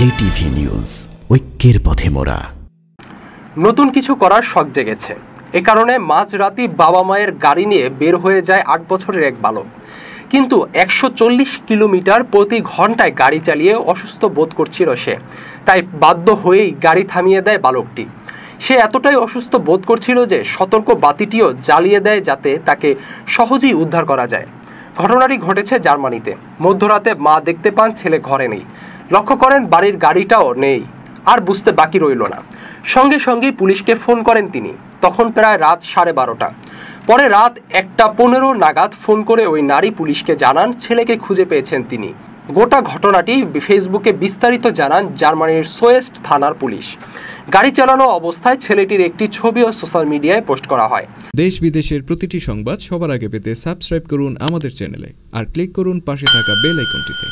JTV news ঐক্যের পথে মোরা নতুন কিছু করার শখ জেগেছে এ কারণে মাঝ বাবা মায়ের গাড়ি নিয়ে বের হয়ে যায় আট বছরের এক বালক কিন্তু একশো চল্লিশ কিলোমিটার প্রতি ঘন্টায় গাড়ি চালিয়ে অসুস্থ বোধ করছিল সে তাই বাধ্য হয়েই গাড়ি থামিয়ে দেয় বালকটি সে এতটাই অসুস্থ বোধ করছিল যে সতর্ক বাতিটিও জ্বালিয়ে দেয় যাতে তাকে সহজেই উদ্ধার করা যায় ঘটনাটি ঘটেছে জার্মানিতে মধ্যরাতে মা দেখতে পান ছেলে ঘরে নেই লক্ষ্য করেন বাড়ির গাড়িটাও নেই আর বুঝতে বাকি রইল না সঙ্গে সঙ্গেই পুলিশকে ফোন করেন তিনি তখন প্রায় রাত সাড়ে বারোটা পরে রাত একটা পনেরো নাগাদ ফোন করে ওই নারী পুলিশকে জানান ছেলেকে খুঁজে পেয়েছেন তিনি গোটা ঘটনাটি ফেসবুকে বিস্তারিত জানান জার্মানির সোয়েস্ট থানার পুলিশ গাড়ি চালানো অবস্থায় ছেলেটির একটি ছবিও সোশ্যাল মিডিয়ায় পোস্ট করা হয় দেশ বিদেশের প্রতিটি সংবাদ সবার আগে পেতে সাবস্ক্রাইব করুন আমাদের চ্যানেলে আর ক্লিক করুন পাশে থাকা বেল আইকনটিতে